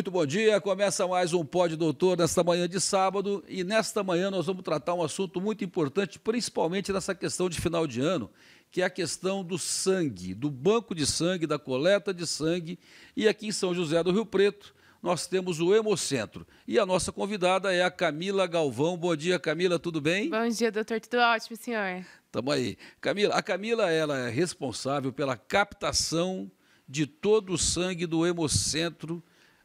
Muito bom dia. Começa mais um Pod Doutor nesta manhã de sábado e nesta manhã nós vamos tratar um assunto muito importante, principalmente nessa questão de final de ano, que é a questão do sangue, do banco de sangue, da coleta de sangue. E aqui em São José do Rio Preto, nós temos o Hemocentro. E a nossa convidada é a Camila Galvão. Bom dia, Camila, tudo bem? Bom dia, doutor, tudo ótimo, senhor. Tamo aí. Camila, a Camila ela é responsável pela captação de todo o sangue do Hemocentro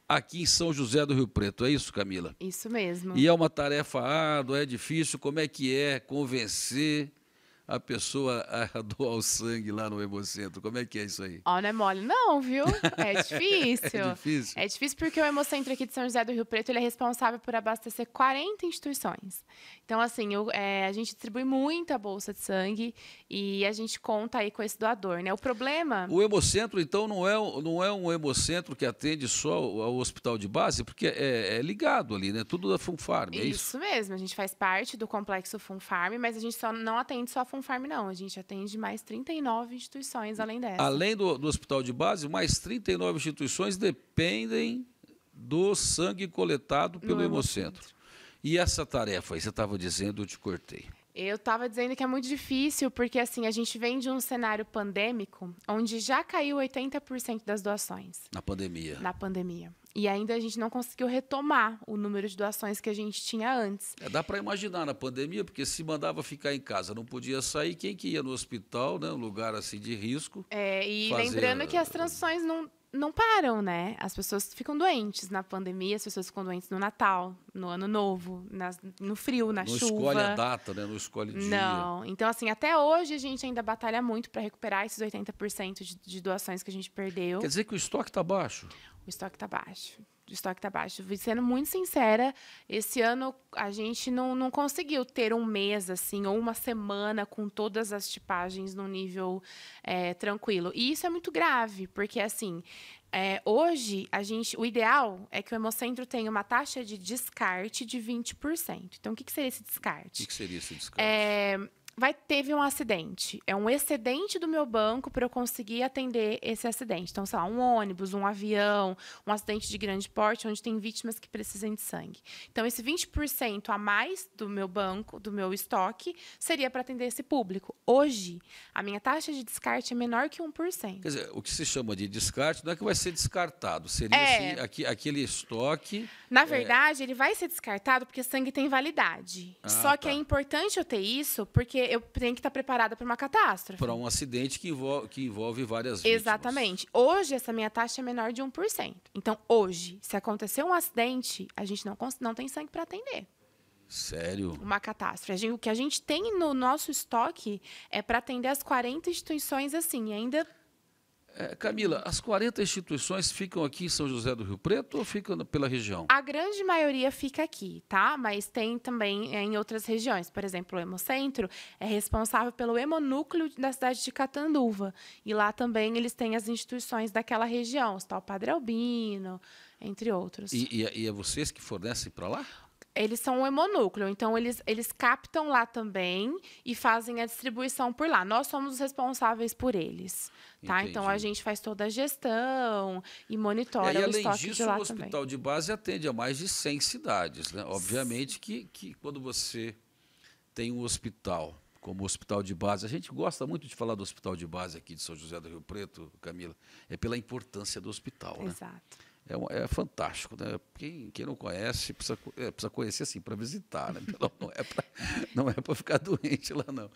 aqui em São José do Rio Preto. É isso, Camila? Isso mesmo. E é uma tarefa árdua, é difícil. Como é que é convencer a pessoa a doar o sangue lá no Hemocentro? Como é que é isso aí? Ó, não é mole não, viu? É, é difícil. é difícil? É difícil porque o Hemocentro aqui de São José do Rio Preto, ele é responsável por abastecer 40 instituições. Então, assim, eu, é, a gente distribui muita bolsa de sangue e a gente conta aí com esse doador, né? O problema... O Hemocentro, então, não é, não é um Hemocentro que atende só ao hospital de base, porque é, é ligado ali, né? Tudo da Funfarm, é isso? Isso mesmo, a gente faz parte do complexo Funfarm, mas a gente só não atende só a Confarm, não. A gente atende mais 39 instituições além dessa. Além do, do hospital de base, mais 39 instituições dependem do sangue coletado pelo hemocentro. hemocentro. E essa tarefa aí, você estava dizendo, eu te cortei. Eu estava dizendo que é muito difícil, porque assim, a gente vem de um cenário pandêmico onde já caiu 80% das doações. Na pandemia. Na pandemia. E ainda a gente não conseguiu retomar o número de doações que a gente tinha antes. É, dá para imaginar na pandemia, porque se mandava ficar em casa, não podia sair, quem que ia no hospital, né? Um lugar assim de risco. É, e fazer... lembrando que as transições não não param, né? As pessoas ficam doentes na pandemia, as pessoas ficam doentes no Natal, no Ano Novo, na, no frio, na não chuva. Não escolhe a data, né? Não escolhe dia. Não. Então, assim, até hoje a gente ainda batalha muito para recuperar esses 80% de, de doações que a gente perdeu. Quer dizer que o estoque está baixo? O estoque está baixo o estoque está baixo. Sendo muito sincera, esse ano a gente não, não conseguiu ter um mês assim ou uma semana com todas as tipagens no nível é, tranquilo. E isso é muito grave, porque assim é, hoje, a gente, o ideal é que o Hemocentro tenha uma taxa de descarte de 20%. Então, o que, que seria esse descarte? O que, que seria esse descarte? É, vai teve um acidente, é um excedente do meu banco para eu conseguir atender esse acidente. Então, sei lá, um ônibus, um avião, um acidente de grande porte onde tem vítimas que precisam de sangue. Então, esse 20% a mais do meu banco, do meu estoque, seria para atender esse público. Hoje, a minha taxa de descarte é menor que 1%. Quer dizer, o que se chama de descarte não é que vai ser descartado, seria é, aqui, aquele estoque. Na é. verdade, é... ele vai ser descartado porque sangue tem validade. Ah, Só que é tá. importante eu ter isso porque eu tenho que estar preparada para uma catástrofe. Para um acidente que envolve, que envolve várias vítimas. Exatamente. Hoje, essa minha taxa é menor de 1%. Então, hoje, se acontecer um acidente, a gente não, não tem sangue para atender. Sério? Uma catástrofe. Gente, o que a gente tem no nosso estoque é para atender as 40 instituições assim, ainda é, Camila, as 40 instituições ficam aqui em São José do Rio Preto ou ficam pela região? A grande maioria fica aqui, tá? Mas tem também é, em outras regiões. Por exemplo, o Hemocentro é responsável pelo hemonúcleo da cidade de Catanduva. E lá também eles têm as instituições daquela região, o Padre Albino, entre outros. E, e, é, e é vocês que fornecem para lá? Eles são um hemonúcleo, então eles, eles captam lá também e fazem a distribuição por lá. Nós somos os responsáveis por eles, tá? Então a gente faz toda a gestão e monitora é, e o estoque disso, de lá também. além disso, o hospital também. de base atende a mais de 100 cidades, né? Obviamente que, que quando você tem um hospital como hospital de base. A gente gosta muito de falar do hospital de base aqui de São José do Rio Preto, Camila, é pela importância do hospital. Né? Exato. Né? é, é fantástico. Né? Quem, quem não conhece precisa, é, precisa conhecer assim para visitar, né? não é para é ficar doente lá não.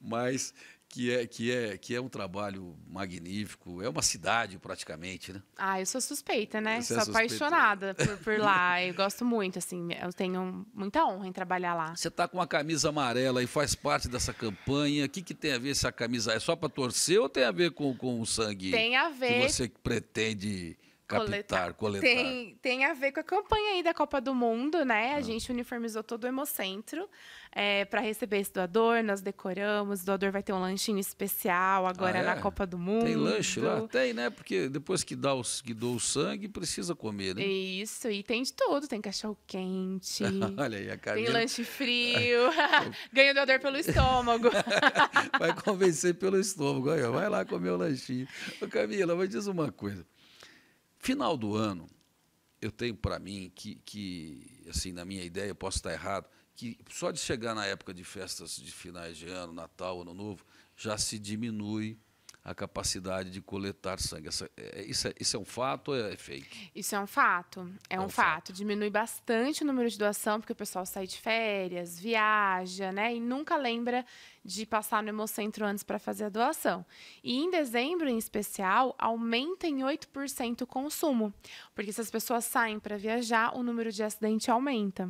Mas que é, que, é, que é um trabalho magnífico, é uma cidade praticamente, né? Ah, eu sou suspeita, né? Você é sou é suspeita. apaixonada por, por lá, eu gosto muito, assim, eu tenho muita honra em trabalhar lá. Você está com uma camisa amarela e faz parte dessa campanha, o que, que tem a ver essa camisa? É só para torcer ou tem a ver com, com o sangue? Tem a ver. Que você pretende... Captar, coletar. coletar. Tem, tem a ver com a campanha aí da Copa do Mundo, né? A ah. gente uniformizou todo o Hemocentro é, eh, para receber esse doador, nós decoramos, o doador vai ter um lanchinho especial agora ah, é? na Copa do Mundo. Tem lanche lá? Tem, né? Porque depois que, dá os, que o sangue, precisa comer, né? Isso, e tem de tudo, tem cachorro quente. Olha aí, a Carmina... Tem lanche frio, é. ganha o doador pelo estômago. vai convencer pelo estômago, olha, vai lá comer o lanchinho. Ô, Camila, mas diz uma coisa. Final do ano, eu tenho para mim que, que, assim, na minha ideia, eu posso estar errado, que só de chegar na época de festas de finais de ano, Natal, Ano Novo, já se diminui a capacidade de coletar sangue. Essa, é, é, isso, é, isso é um fato ou é fake? Isso é um fato. É, é um, fato. fato. Diminui bastante o número de doação, porque o pessoal sai de férias, viaja, né? E nunca lembra de passar no Hemocentro antes para fazer a doação. E em dezembro, em especial, aumenta em 8% o consumo, porque se as pessoas saem para viajar, o número de acidente aumenta.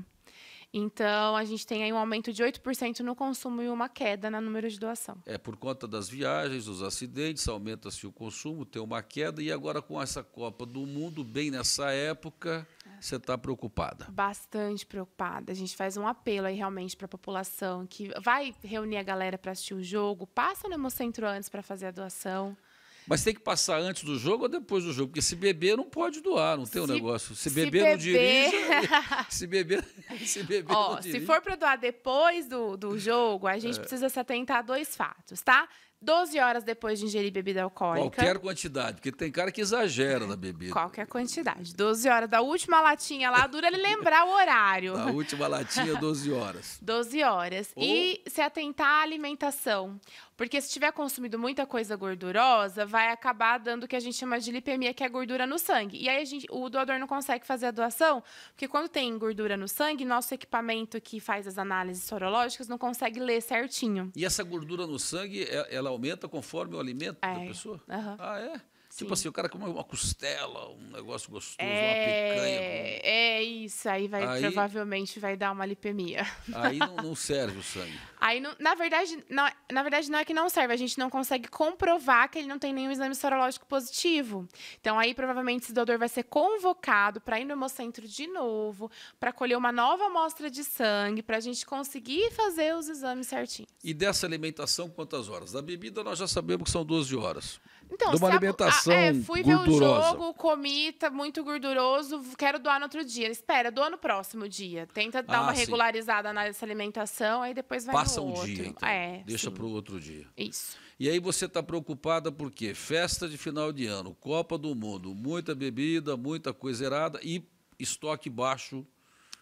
Então, a gente tem aí um aumento de 8% no consumo e uma queda no número de doação. É por conta das viagens, dos acidentes, aumenta-se o consumo, tem uma queda. E agora, com essa Copa do Mundo, bem nessa época, você está preocupada? Bastante preocupada. A gente faz um apelo aí realmente para a população que vai reunir a galera para assistir o jogo, passa no Hemocentro antes para fazer a doação. Mas tem que passar antes do jogo ou depois do jogo? Porque se beber, não pode doar, não tem o um negócio. Se beber, se beber... não dirige. se beber, se beber Ó, não dirige. Se for para doar depois do, do jogo, a gente é. precisa se atentar a dois fatos, tá? 12 horas depois de ingerir bebida alcoólica. Qualquer quantidade, porque tem cara que exagera na bebida. Qualquer quantidade. 12 horas da última latinha lá, dura ele lembrar o horário. Da última latinha, 12 horas. 12 horas. Ou... E se atentar à alimentação. Porque se tiver consumido muita coisa gordurosa, vai acabar dando o que a gente chama de lipemia, que é gordura no sangue. E aí gente, o doador não consegue fazer a doação, porque quando tem gordura no sangue, nosso equipamento que faz as análises sorológicas não consegue ler certinho. E essa gordura no sangue, ela aumenta conforme o alimento é. da pessoa? Uhum. Ah, é? Sim. Tipo assim, o cara come uma costela, um negócio gostoso, é... uma picanha. É isso, aí vai aí... provavelmente vai dar uma lipemia. Aí não, não serve o sangue. Aí não, na verdade, não, na verdade não é que não serve, a gente não consegue comprovar que ele não tem nenhum exame sorológico positivo. Então aí provavelmente esse doador vai ser convocado para ir no hemocentro de novo, para colher uma nova amostra de sangue, para a gente conseguir fazer os exames certinhos. E dessa alimentação quantas horas? Da bebida nós já sabemos que são 12 horas. Então, de uma alimentação a, ah, a, é, fui gordurosa. ver o jogo, comi, tá muito gorduroso, quero doar no outro dia. Espera, doa no próximo dia. Tenta dar ah, uma sim. regularizada nessa alimentação, aí depois vai Passa no um outro. dia, então. É, Deixa para o outro dia. Isso. E aí você está preocupada porque festa de final de ano, Copa do Mundo, muita bebida, muita coisa errada e estoque baixo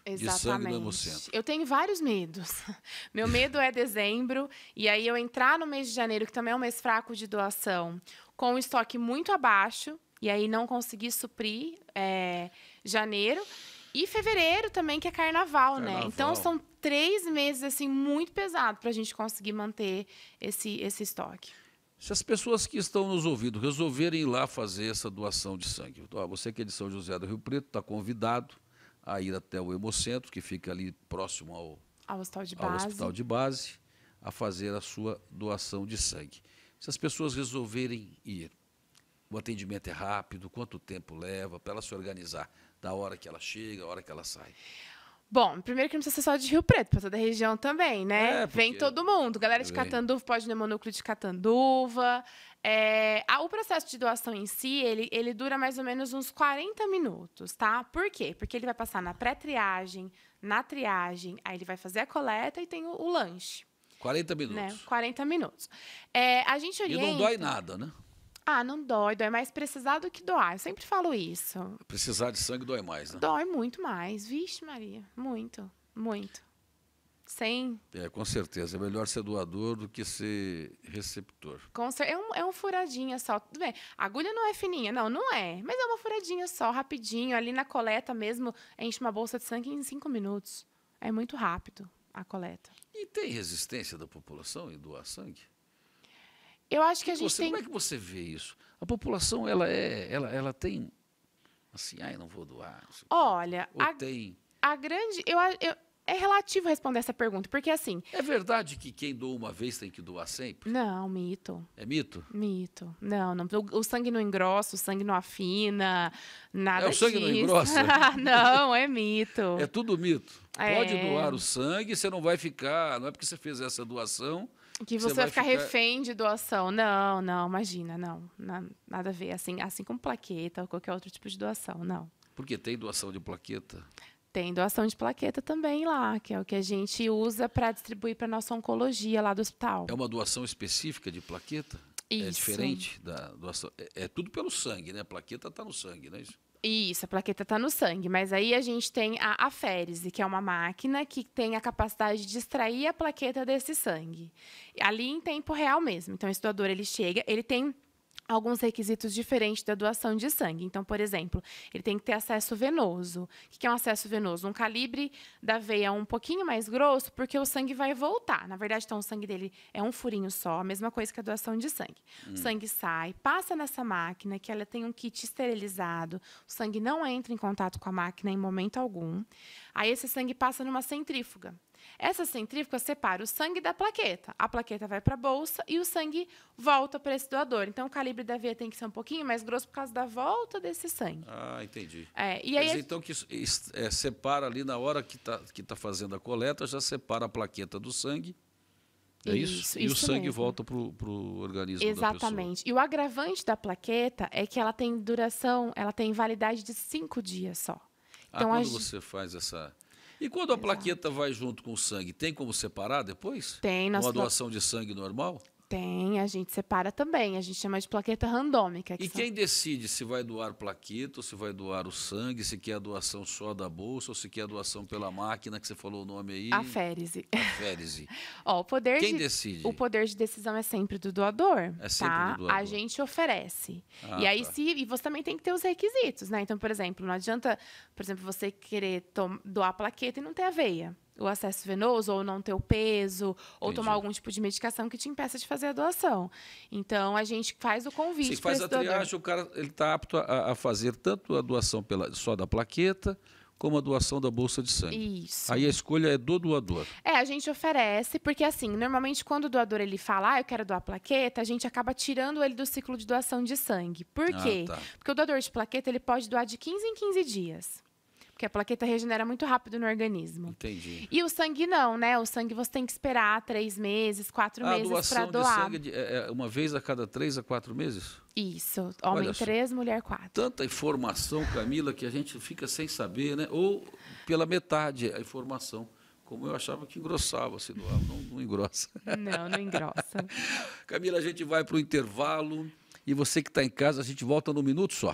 Exatamente. Eu tenho vários medos. Meu medo é dezembro, e aí eu entrar no mês de janeiro, que também é um mês fraco de doação com o estoque muito abaixo, e aí não consegui suprir é, janeiro. E fevereiro também, que é carnaval, né? carnaval, né? Então são três meses assim muito pesado para a gente conseguir manter esse, esse estoque. Se as pessoas que estão nos ouvindo resolverem ir lá fazer essa doação de sangue, ó, você que é de São José do Rio Preto está convidado a ir até o Hemocentro, que fica ali próximo ao, ao, hospital, de ao hospital de base, a fazer a sua doação de sangue se as pessoas resolverem ir, o atendimento é rápido, quanto tempo leva para ela se organizar, da hora que ela chega, da hora que ela sai? Bom, primeiro que não precisa ser só de Rio Preto, para toda a região também, né? É, porque... Vem todo mundo. Galera de Catanduva pode ir no núcleo de Catanduva. É, o processo de doação em si, ele, ele dura mais ou menos uns 40 minutos, tá? Por quê? Porque ele vai passar na pré-triagem, na triagem, aí ele vai fazer a coleta e tem o, o lanche. 40 né, minutos. Né? 40 minutos. É, a gente orienta... E não dói nada, né? Ah, não dói, dói mais precisar do que doar. Eu sempre falo isso. Precisar de sangue dói mais, né? Dói muito mais. Vixe, Maria. Muito, muito. Sem. É, com certeza. É melhor ser doador do que ser receptor. Com cer... é, um, é um furadinha só. Tudo bem. A agulha não é fininha, não, não é. Mas é uma furadinha só, rapidinho. Ali na coleta mesmo, enche uma bolsa de sangue em cinco minutos. É muito rápido a coleta. E tem resistência da população em doar sangue? Eu acho que a gente você, tem... Como é que você vê isso? A população, ela é, ela, ela tem assim, ai, não vou doar. Olha, a, tem... a grande... Eu, eu, é relativo responder essa pergunta, porque assim. É verdade que quem doa uma vez tem que doar sempre? Não, mito. É mito? Mito. Não, não o, o sangue não engrossa, o sangue não afina, nada É o sangue não engrossa? não, é mito. É tudo mito. É. Pode doar o sangue, você não vai ficar. Não é porque você fez essa doação. Que você, você vai, ficar, ficar, refém de doação. Não, não, imagina, não. nada a ver. Assim, assim como plaqueta ou qualquer outro tipo de doação, não. Porque tem doação de plaqueta? Tem doação de plaqueta também lá, que é o que a gente usa para distribuir para nossa oncologia lá do hospital. É uma doação específica de plaqueta? É isso. É diferente da doação. É, é tudo pelo sangue, né? A plaqueta está no sangue, não é isso? Isso, a plaqueta está no sangue, mas aí a gente tem a aférese, que é uma máquina que tem a capacidade de extrair a plaqueta desse sangue. Ali em tempo real mesmo. Então, o doador ele chega, ele tem alguns requisitos diferentes da doação de sangue. Então, por exemplo, ele tem que ter acesso venoso. O que é um acesso venoso? Um calibre da veia um pouquinho mais grosso, porque o sangue vai voltar. Na verdade, então, o sangue dele é um furinho só, a mesma coisa que a doação de sangue. Hum. O sangue sai, passa nessa máquina, que ela tem um kit esterilizado, o sangue não entra em contato com a máquina em momento algum. Aí esse sangue passa numa centrífuga. Essa centrífuga separa o sangue da plaqueta. A plaqueta vai para a bolsa e o sangue volta para esse doador. Então, o calibre da veia tem que ser um pouquinho mais grosso por causa da volta desse sangue. Ah, entendi. É, e aí, Mas, então, que é, separa ali na hora que está que tá fazendo a coleta, já separa a plaqueta do sangue. É isso? isso e isso o sangue mesmo. volta para o organismo Exatamente. E o agravante da plaqueta é que ela tem duração, ela tem validade de cinco dias só. Ah, então, ah, quando a... você faz essa e quando a Exato. plaqueta vai junto com o sangue, tem como separar depois? Tem. Nós Uma doação de sangue normal? Tem, a gente separa também. A gente chama de plaqueta randômica. Que e quem decide se vai doar plaqueta, se vai doar o sangue, se quer a doação só da bolsa ou se quer a doação pela máquina que você falou o nome aí? A férise. A férese. Ó, o poder quem de... decide? O poder de decisão é sempre do doador. É sempre tá? do doador. A gente oferece. Ah, e aí, tá. se. E você também tem que ter os requisitos, né? Então, por exemplo, não adianta, por exemplo, você querer doar plaqueta e não ter a veia o acesso venoso, ou não ter o peso, ou Entendi. tomar algum tipo de medicação que te impeça de fazer a doação. Então, a gente faz o convite. Se faz a triagem, o cara está apto a, a, fazer tanto a doação pela, só da plaqueta, como a doação da bolsa de sangue. Isso. Aí a escolha é do doador. É, a gente oferece, porque assim, normalmente quando o doador ele fala, ah, eu quero doar plaqueta, a gente acaba tirando ele do ciclo de doação de sangue. Por ah, quê? Ah, tá. Porque o doador de plaqueta ele pode doar de 15 em 15 dias. Porque a plaqueta regenera muito rápido no organismo. Entendi. E o sangue não, né? O sangue você tem que esperar três meses, quatro a meses para doar. A doação de sangue é, é uma vez a cada três a quatro meses? Isso. Homem Olha três, mulher quatro. Tanta informação, Camila, que a gente fica sem saber, né? Ou pela metade a informação. Como eu achava que engrossava se doava. Não, não engrossa. Não, não engrossa. Camila, a gente vai para o intervalo. E você que está em casa, a gente volta num minuto só.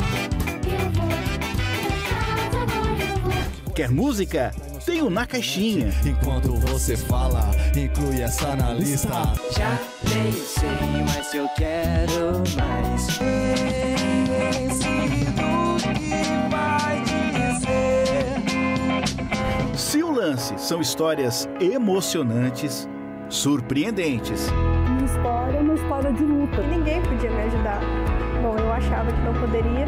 Quer música? Tenho Na Caixinha. Enquanto você fala, inclui essa na lista. Já pensei, mas eu quero mais. do que vai dizer. Se o lance são histórias emocionantes, surpreendentes. Minha história é uma história de luta. Ninguém podia me ajudar. Bom, eu achava que não poderia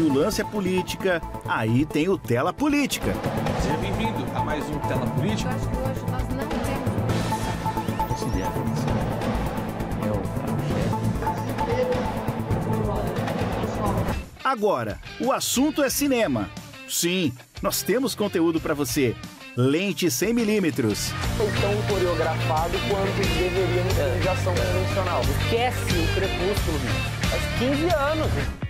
Se o lance é política, aí tem o Tela Política. Seja bem-vindo a mais um Tela Política. acho que hoje nós não temos. É Agora, o assunto é cinema. Sim, nós temos conteúdo para você. Lente 100 milímetros. Foi tão coreografado quanto deveria de utilização é. convencional. Esquece o crepúsculo, Faz 15 anos, bicho.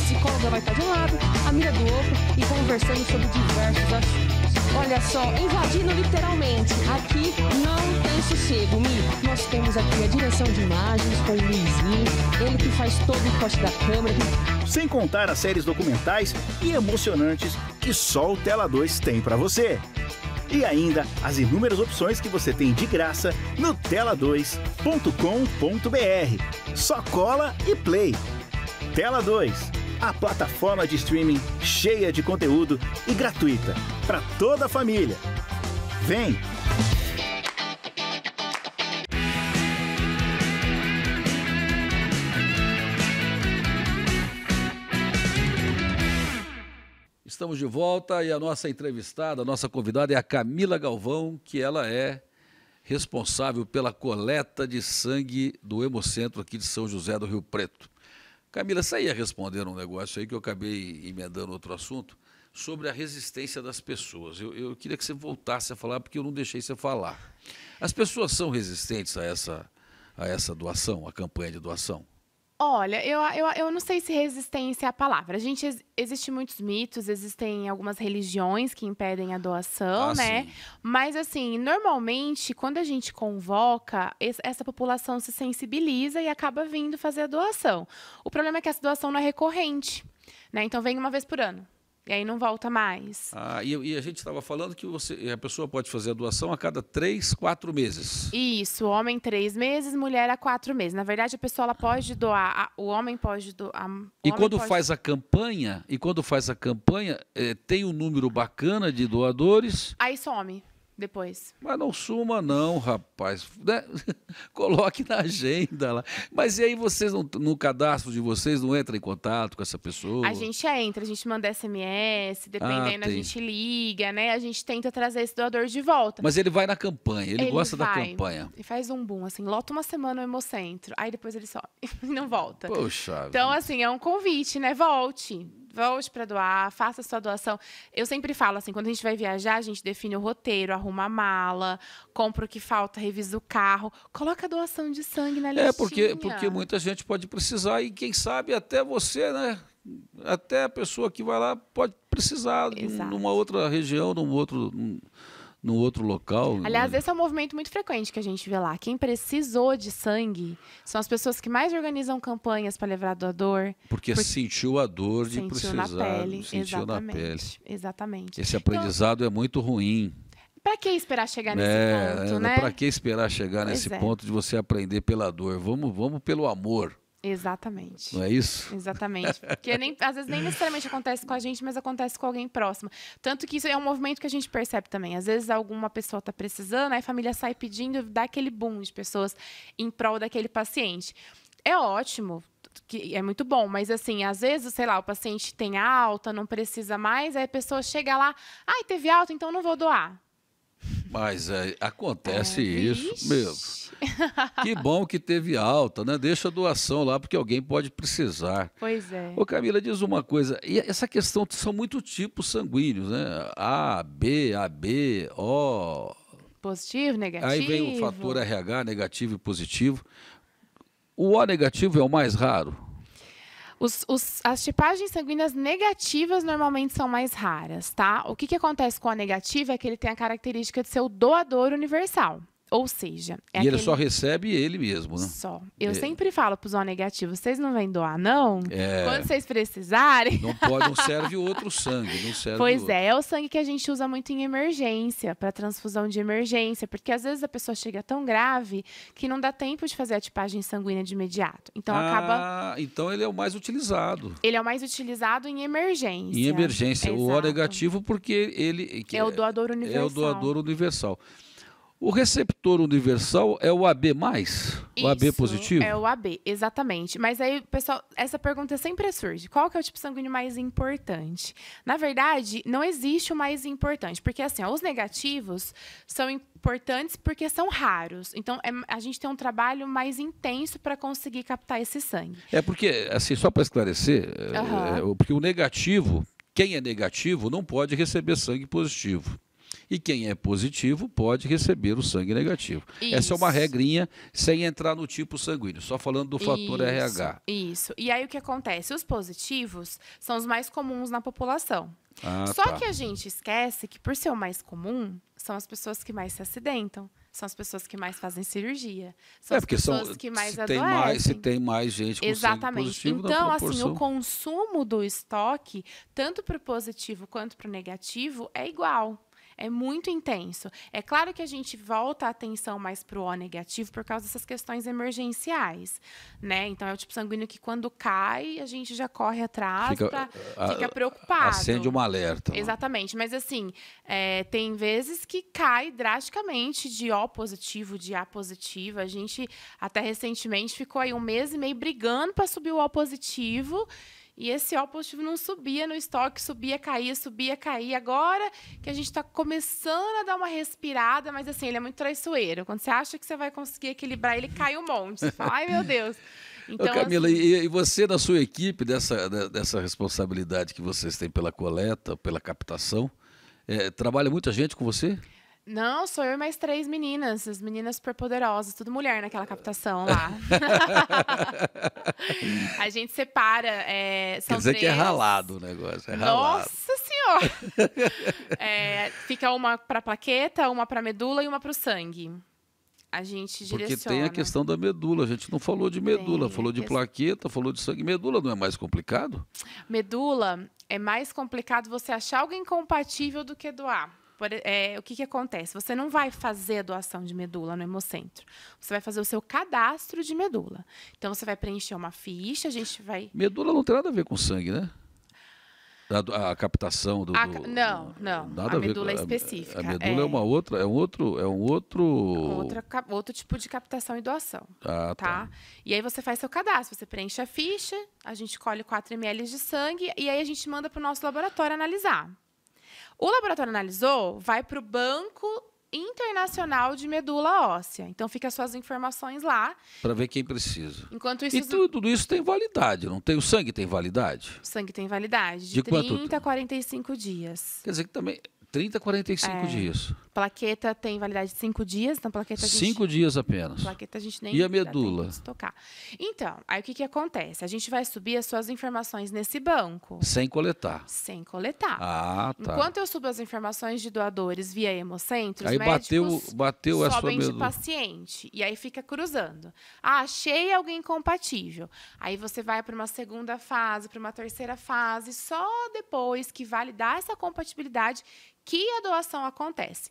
psicóloga vai estar de um lado, a mina do outro e conversando sobre diversos assuntos. Olha só, invadindo literalmente. Aqui não tem sossego, Mi. Nós temos aqui a direção de imagens com o Luizinho, ele que faz todo o corte da câmera. Sem contar as séries documentais e emocionantes que só o Tela 2 tem para você. E ainda as inúmeras opções que você tem de graça no tela2.com.br. Só cola e play. Tela 2 a plataforma de streaming cheia de conteúdo e gratuita para toda a família. Vem! Estamos de volta e a nossa entrevistada, a nossa convidada é a Camila Galvão, que ela é responsável pela coleta de sangue do Hemocentro aqui de São José do Rio Preto. Camila, saía responder um negócio aí que eu acabei emendando outro assunto sobre a resistência das pessoas. Eu, eu, queria que você voltasse a falar, porque eu não deixei você falar. As pessoas são resistentes a essa, a essa doação, a campanha de doação? Olha, eu, eu, eu não sei se resistência é a palavra. A gente existe muitos mitos, existem algumas religiões que impedem a doação, ah, né? Sim. Mas assim, normalmente quando a gente convoca, essa população se sensibiliza e acaba vindo fazer a doação. O problema é que essa doação não é recorrente, né? Então vem uma vez por ano e aí não volta mais. Ah, e, e a gente estava falando que você, a pessoa pode fazer a doação a cada três, quatro meses. Isso, homem três meses, mulher a quatro meses. Na verdade, a pessoa ela pode doar, a, o homem pode doar. E quando pode... faz a campanha, e quando faz a campanha, é, tem um número bacana de doadores. Aí some depois. Mas não suma, não, rapaz. Né? Coloque na agenda lá. Mas e aí vocês não, no cadastro de vocês não entra em contato com essa pessoa? A gente entra, a gente manda SMS, dependendo, ah, a gente liga, né? A gente tenta trazer esse doador de volta. Mas ele vai na campanha, ele, ele gosta vai, da campanha. E faz um boom, assim, lota uma semana o Hemocentro, aí depois ele só não volta. Poxa. Então, assim, é um convite, né? Volte volte para doar, faça sua doação. Eu sempre falo assim, quando a gente vai viajar, a gente define o roteiro, arruma a mala, compra o que falta, revisa o carro, coloca a doação de sangue na lista. É, porque, porque muita gente pode precisar e quem sabe até você, né? Até a pessoa que vai lá pode precisar Exato. numa outra região, num outro... Num no outro local. Aliás, né? esse é um movimento muito frequente que a gente vê lá. Quem precisou de sangue são as pessoas que mais organizam campanhas para levar a dor. Porque, porque, sentiu a dor de sentiu precisar. Na pele, sentiu exatamente, na pele. Exatamente. Esse então, aprendizado então, é muito ruim. Para que esperar chegar nesse é, ponto, é, né? Para que esperar chegar pois nesse é. ponto de você aprender pela dor? Vamos, vamos pelo amor. Exatamente. Não é isso? Exatamente. Porque nem, às vezes nem necessariamente acontece com a gente, mas acontece com alguém próximo. Tanto que isso é um movimento que a gente percebe também. Às vezes alguma pessoa está precisando, aí a família sai pedindo, dá aquele boom de pessoas em prol daquele paciente. É ótimo, que é muito bom, mas assim, às vezes, sei lá, o paciente tem alta, não precisa mais, aí a pessoa chega lá, ai, ah, teve alta, então não vou doar. Mas é, acontece é, isso mesmo. Que bom que teve alta, né? Deixa a doação lá, porque alguém pode precisar. Pois é. Ô Camila, diz uma coisa. E essa questão são muito tipos sanguíneos, né? A, B, AB, O. Positivo, negativo. Aí vem o fator RH, negativo e positivo. O O negativo é o mais raro? Os, os, as tipagens sanguíneas negativas normalmente são mais raras, tá? O que, que acontece com a negativa é que ele tem a característica de ser o doador universal. Ou seja, é E aquele... ele só recebe ele mesmo, né? Só. Eu é. sempre falo para os O negativo, vocês não vêm doar, não? É. Quando vocês precisarem. Não pode, não serve outro sangue, não serve Pois outro. é, é o sangue que a gente usa muito em emergência, para transfusão de emergência, porque às vezes a pessoa chega tão grave que não dá tempo de fazer a tipagem sanguínea de imediato. Então ah, acaba. Então ele é o mais utilizado. Ele é o mais utilizado em emergência. Em emergência. Exato. O O negativo, porque ele. é o doador universal. É o doador universal. O receptor universal é o AB+, o AB positivo? é o AB, exatamente. Mas aí, pessoal, essa pergunta sempre surge. Qual que é o tipo sanguíneo mais importante? Na verdade, não existe o mais importante, porque assim, ó, os negativos são importantes porque são raros. Então, é, a gente tem um trabalho mais intenso para conseguir captar esse sangue. É porque, assim, só para esclarecer, uhum. é, é porque o negativo, quem é negativo não pode receber sangue positivo. E quem é positivo pode receber o sangue negativo. Isso. Essa é uma regrinha sem entrar no tipo sanguíneo, só falando do fator isso, RH. Isso. E aí o que acontece? Os positivos são os mais comuns na população. Ah, só tá. que a gente esquece que, por ser o mais comum, são as pessoas que mais se acidentam são as pessoas que mais fazem cirurgia. São é, as pessoas são, que mais se adoecem. Tem mais, se tem mais gente com Exatamente. Positivo, então, assim, o consumo do estoque, tanto para o positivo quanto para o negativo, é igual. É muito intenso. É claro que a gente volta a atenção mais para o O negativo por causa dessas questões emergenciais, né? Então é o tipo sanguíneo que quando cai, a gente já corre atrás, fica, pra, eh, a, fica preocupado. Acende um alerta. Né? Exatamente. Mas assim, é, tem vezes que cai drasticamente de O positivo, de A positivo. A gente até recentemente ficou aí um mês e meio brigando para subir o O positivo. E esse O positivo não subia no estoque, subia, caía, subia, caía. Agora que a gente está começando a dar uma respirada, mas assim, ele é muito traiçoeiro. Quando você acha que você vai conseguir equilibrar, ele cai um monte. Você fala, ai meu Deus. Então, Ô, Camila, assim... e, você da sua equipe, dessa, dessa responsabilidade que vocês têm pela coleta, pela captação, é, trabalha muita gente com você? Não, sou eu e mais três meninas, as meninas super poderosas, tudo mulher naquela captação lá. a gente separa. É, Quer dizer três... que é ralado o negócio, é ralado. Nossa senhora! é, fica uma para plaqueta, uma para medula e uma para o sangue. A gente direciona. Porque tem a questão da medula, a gente não falou de medula, tem, falou de plaqueta, falou de sangue. Medula não é mais complicado? Medula é mais complicado você achar alguém compatível do que doar por, é, o que, que acontece? Você não vai fazer a doação de medula no Hemocentro. Você vai fazer o seu cadastro de medula. Então, você vai preencher uma ficha, a gente vai... Medula não tem nada a ver com sangue, né? A, a, captação do, a, do, não não nada a medula a ver, é específica a, medula é... é, uma outra é um outro é um outro Outra, outro tipo de captação e doação ah, tá. tá e aí você faz seu cadastro você preenche a ficha a gente colhe 4 ml de sangue e aí a gente manda para o nosso laboratório analisar o laboratório analisou, vai para o Banco Internacional de Medula Óssea. Então fica suas informações lá. Para ver quem precisa. Enquanto isso, e tudo, tudo, isso tem validade, não tem? O sangue tem validade? O sangue tem validade. De, de 30 quanto? a 45 dias. Quer dizer que também 30 45 é. dias. Plaqueta tem validade de 5 dias, então plaqueta a gente... 5 dias apenas. Plaqueta a gente nem... E a medula? Tocar. Então, aí o que, que acontece? A gente vai subir as suas informações nesse banco. Sem coletar. Sem coletar. Ah, tá. Enquanto eu subo as informações de doadores via hemocentro, aí bateu, bateu sobem essa de paciente. E aí fica cruzando. Ah, achei alguém compatível. Aí você vai para uma segunda fase, para uma terceira fase, só depois que validar essa compatibilidade que a doação acontece.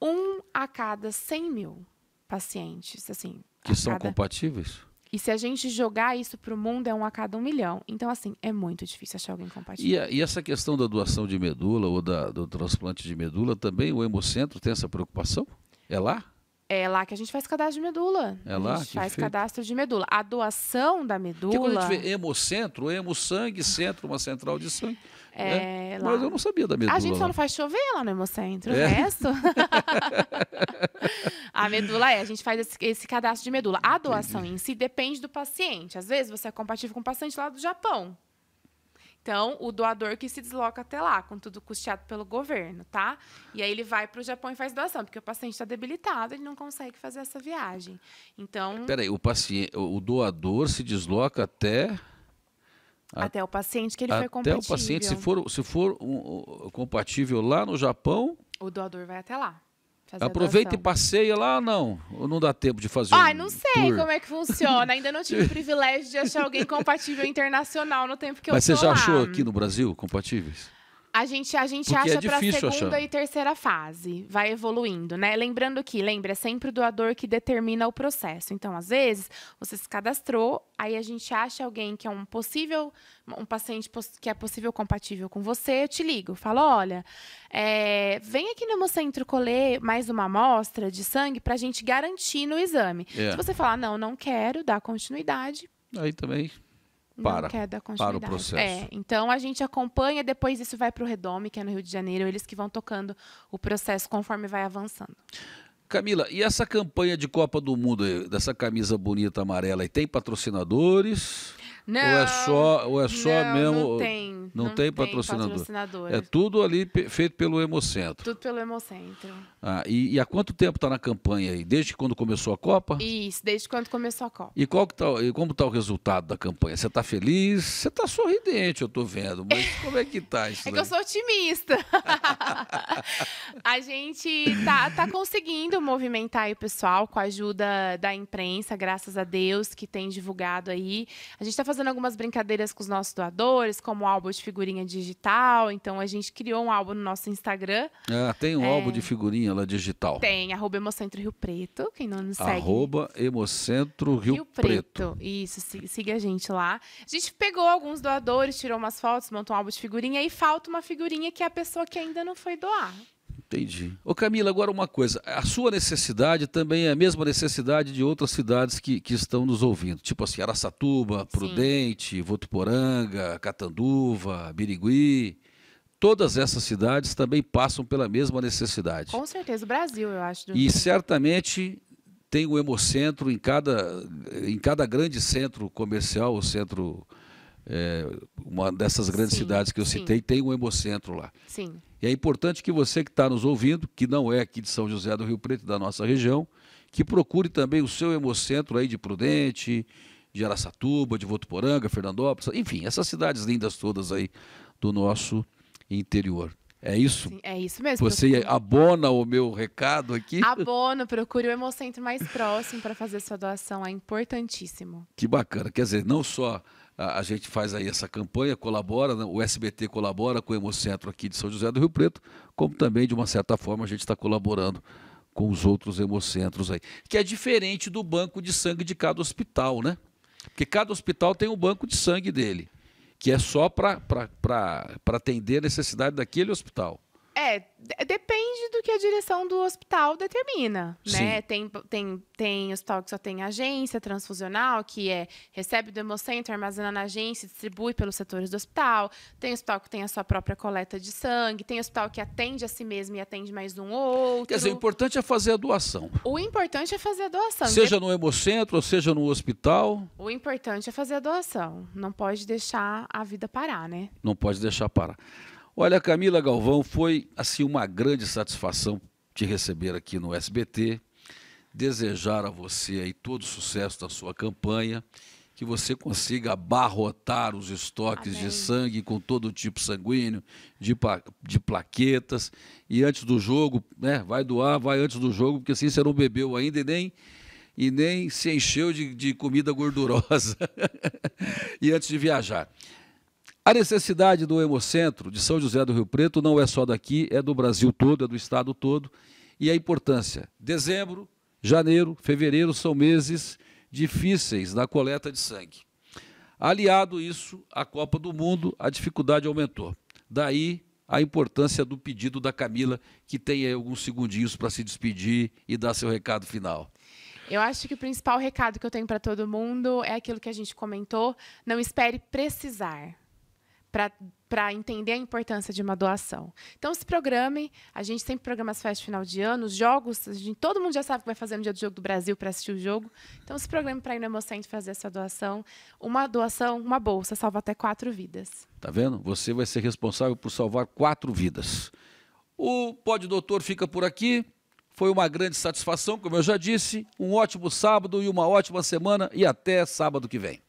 Um a cada 100 mil pacientes, assim. Que são cada... compatíveis? E se a gente jogar isso para o mundo, é um a cada um milhão. Então, assim, é muito difícil achar alguém compatível. E, e, essa questão da doação de medula ou da, do transplante de medula, também o Hemocentro tem essa preocupação? É lá? É lá que a gente faz cadastro de medula. É lá? A gente faz feito. cadastro de medula. A doação da medula. Porque quando a gente vê hemocentro, hemosangue, centro, uma central de sangue. Né? É, né? Mas eu não sabia da medula. A gente só não faz chover lá no Hemocentro. É? O resto. a medula é, a gente faz esse, esse cadastro de medula. A doação Entendi. em si depende do paciente. Às vezes você é compatível com um paciente lá do Japão. Então, o doador que se desloca até lá, com tudo custeado pelo governo, tá? E aí ele vai para o Japão e faz doação, porque o paciente está debilitado, ele não consegue fazer essa viagem. Então. Peraí, o o doador se desloca até. Até o paciente que ele foi compatível. Até o paciente, se for, se for um, um, compatível lá no Japão. O doador vai até lá. Aproveita e passeia lá, não? Ou não dá tempo de fazer Ah, um não sei tour? como é que funciona. Ainda não tive o privilégio de achar alguém compatível internacional no tempo que Mas eu Mas você já achou aqui no Brasil compatíveis? A gente, a gente é acha é para segunda achar. e terceira fase, vai evoluindo, né? Lembrando que, lembra, é sempre o doador que determina o processo. Então, às vezes, você se cadastrou, aí a gente acha alguém que é um possível, um paciente que é possível compatível com você, eu te ligo, falo, olha, é, vem aqui no hemocentro colher mais uma amostra de sangue para a gente garantir no exame. É. Se você falar, não, não quero, dá continuidade. Aí também para, para o processo. É, então a gente acompanha, depois isso vai para o Redome, que é no Rio de Janeiro, eles que vão tocando o processo conforme vai avançando. Camila, e essa campanha de Copa do Mundo, dessa camisa bonita amarela, e tem patrocinadores? Não. Ou é só, ou é só não, mesmo. Não tem. Não, tem, tem patrocinador. patrocinador. É tudo ali feito pelo Hemocentro. Tudo pelo Hemocentro. Ah, e, e há quanto tempo está na campanha aí? Desde quando começou a Copa? Isso, desde quando começou a Copa. E, qual que tá, e como está o resultado da campanha? Você está feliz? Você está sorridente, eu estou vendo. Mas como é que está isso? é que eu sou otimista. a gente está tá conseguindo movimentar o pessoal com a ajuda da imprensa, graças a Deus, que tem divulgado aí. A gente está fazendo algumas brincadeiras com os nossos doadores, como o Albert de figurinha digital, então a gente criou um álbum no nosso Instagram. Ah, tem um é... álbum de figurinha lá digital. Tem, arroba Rio Preto, quem não nos segue. Arroba Rio, Rio Preto. Preto. Isso, siga a gente lá. A gente pegou alguns doadores, tirou umas fotos, montou um álbum de figurinha e falta uma figurinha que é a pessoa que ainda não foi doar. Entendi. Ô Camila, agora uma coisa. A sua necessidade também é a mesma necessidade de outras cidades que, que estão nos ouvindo. Tipo assim, Araçatuba, Prudente, Sim. Votuporanga, Catanduva, Birigui. Todas essas cidades também passam pela mesma necessidade. Com certeza, o Brasil, eu acho. E certamente tem o um hemocentro em cada, em cada grande centro comercial, o centro é, uma dessas grandes sim, cidades que eu sim. citei tem um hemocentro lá. Sim. E é importante que você que está nos ouvindo, que não é aqui de São José do Rio Preto, da nossa região, que procure também o seu hemocentro aí de Prudente, de Araçatuba, de Votuporanga, Fernandópolis, enfim, essas cidades lindas todas aí do nosso interior. É isso? Sim, é isso mesmo. Você procure. abona o meu recado aqui? Abono, procure o Hemocentro mais próximo para fazer sua doação, é importantíssimo. Que bacana, quer dizer, não só a, gente faz aí essa campanha, colabora, né? o SBT colabora com o Hemocentro aqui de São José do Rio Preto, como também, de uma certa forma, a gente está colaborando com os outros hemocentros aí. Que é diferente do banco de sangue de cada hospital, né? Porque cada hospital tem um banco de sangue dele, que é só para atender a necessidade daquele hospital. É, depende do que a direção do hospital determina, né? Sim. né? Tem, tem, tem hospital que só tem agência transfusional, que é recebe do hemocentro, armazena na agência, distribui pelos setores do hospital. Tem hospital que tem a sua própria coleta de sangue, tem hospital que atende a si mesmo e atende mais um ou outro. Quer dizer, o importante é fazer a doação. O importante é fazer a doação. Seja no hemocentro, seja no hospital. O importante é fazer a doação. Não pode deixar a vida parar, né? Não pode deixar parar. Olha, Camila Galvão, foi assim uma grande satisfação te receber aqui no SBT, desejar a você aí todo o sucesso da sua campanha, que você consiga abarrotar os estoques Amém. de sangue com todo tipo sanguíneo, de, de plaquetas, e antes do jogo, né, vai doar, vai antes do jogo, porque assim você não bebeu ainda e nem e nem se encheu de, de comida gordurosa e antes de viajar. A necessidade do Hemocentro de São José do Rio Preto não é só daqui, é do Brasil todo, é do estado todo. E a importância. Dezembro, janeiro, fevereiro são meses difíceis na coleta de sangue. Aliado isso à Copa do Mundo, a dificuldade aumentou. Daí a importância do pedido da Camila, que tem aí alguns segundinhos para se despedir e dar seu recado final. Eu acho que o principal recado que eu tenho para todo mundo é aquilo que a gente comentou: não espere precisar para entender a importância de uma doação. Então, se programem. A gente sempre programa as festas de final de ano, os jogos. A gente, todo mundo já sabe o que vai fazer no dia do Jogo do Brasil para assistir o jogo. Então, se programe para ir no Hemocentro fazer essa doação. Uma doação, uma bolsa, salva até quatro vidas. Tá vendo? Você vai ser responsável por salvar quatro vidas. O Pode Doutor fica por aqui. Foi uma grande satisfação, como eu já disse. Um ótimo sábado e uma ótima semana. E até sábado que vem.